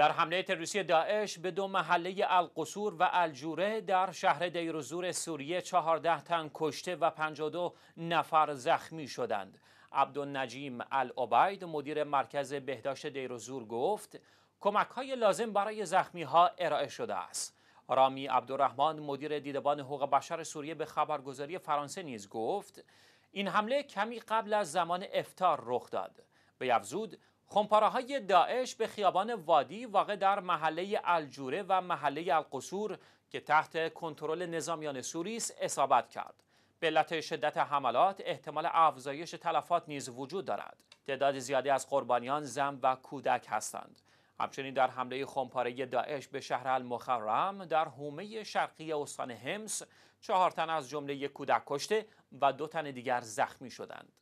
در حمله تروریستی داعش به دو محله القصور و الجوره در شهر دیروزور سوریه 14 تن کشته و 52 نفر زخمی شدند. عبدالنجیم العبید مدیر مرکز بهداشت دیروزور گفت کمک های لازم برای زخمی ها ارائه شده است. رامی عبدالرحمن مدیر دیدبان حقوق بشر سوریه به خبرگزاری فرانسه نیز گفت این حمله کمی قبل از زمان افتار رخ داد. به افزود خمپاره داعش به خیابان وادی واقع در محله الجوره و محله القصور که تحت کنترل نظامیان سوری است اصابت کرد. به علت شدت حملات احتمال افزایش تلفات نیز وجود دارد. تعداد زیادی از قربانیان زن و کودک هستند. همچنین در حمله خمپاره داعش به شهر المخرم در حومه شرقی استان همس چهارتن تن از جمله یک کودک کشته و دو تن دیگر زخمی شدند.